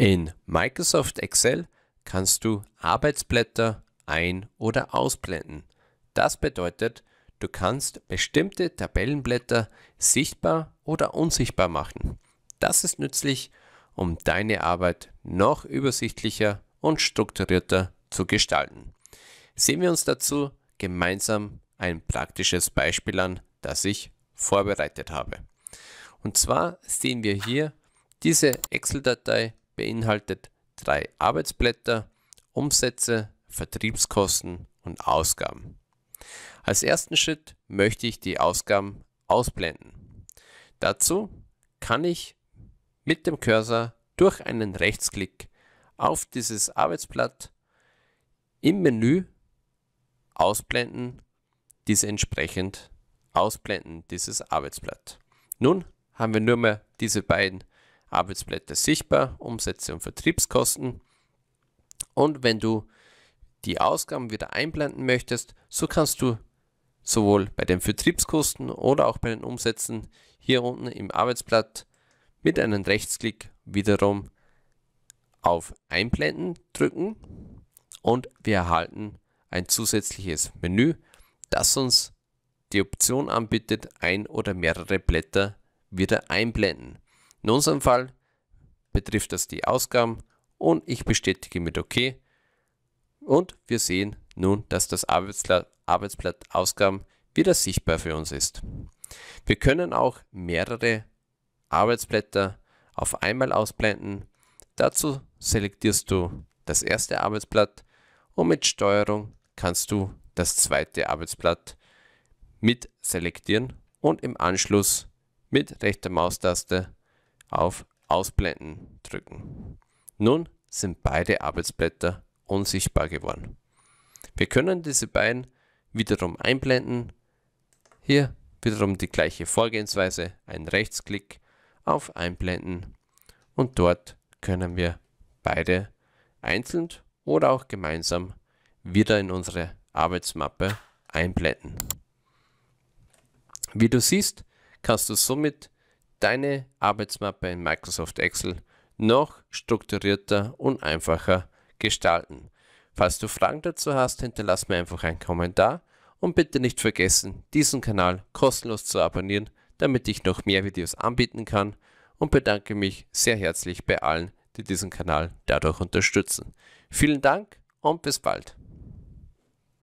In Microsoft Excel kannst du Arbeitsblätter ein- oder ausblenden. Das bedeutet, du kannst bestimmte Tabellenblätter sichtbar oder unsichtbar machen. Das ist nützlich, um deine Arbeit noch übersichtlicher und strukturierter zu gestalten. Sehen wir uns dazu gemeinsam ein praktisches Beispiel an, das ich vorbereitet habe. Und zwar sehen wir hier diese Excel-Datei beinhaltet drei Arbeitsblätter, Umsätze, Vertriebskosten und Ausgaben. Als ersten Schritt möchte ich die Ausgaben ausblenden. Dazu kann ich mit dem Cursor durch einen Rechtsklick auf dieses Arbeitsblatt im Menü ausblenden, dies entsprechend ausblenden, dieses Arbeitsblatt. Nun haben wir nur mehr diese beiden Arbeitsblätter sichtbar, Umsätze und Vertriebskosten. Und wenn du die Ausgaben wieder einblenden möchtest, so kannst du sowohl bei den Vertriebskosten oder auch bei den Umsätzen hier unten im Arbeitsblatt mit einem Rechtsklick wiederum auf Einblenden drücken und wir erhalten ein zusätzliches Menü, das uns die Option anbietet, ein oder mehrere Blätter wieder einblenden. In unserem Fall betrifft das die Ausgaben und ich bestätige mit OK. Und wir sehen nun, dass das Arbeitsblatt, Arbeitsblatt Ausgaben wieder sichtbar für uns ist. Wir können auch mehrere Arbeitsblätter auf einmal ausblenden. Dazu selektierst du das erste Arbeitsblatt und mit Steuerung kannst du das zweite Arbeitsblatt mit selektieren und im Anschluss mit rechter Maustaste auf Ausblenden drücken. Nun sind beide Arbeitsblätter unsichtbar geworden. Wir können diese beiden wiederum einblenden. Hier wiederum die gleiche Vorgehensweise, ein Rechtsklick auf Einblenden und dort können wir beide einzeln oder auch gemeinsam wieder in unsere Arbeitsmappe einblenden. Wie du siehst, kannst du somit deine Arbeitsmappe in Microsoft Excel noch strukturierter und einfacher gestalten. Falls du Fragen dazu hast, hinterlass mir einfach einen Kommentar und bitte nicht vergessen, diesen Kanal kostenlos zu abonnieren, damit ich noch mehr Videos anbieten kann und bedanke mich sehr herzlich bei allen, die diesen Kanal dadurch unterstützen. Vielen Dank und bis bald.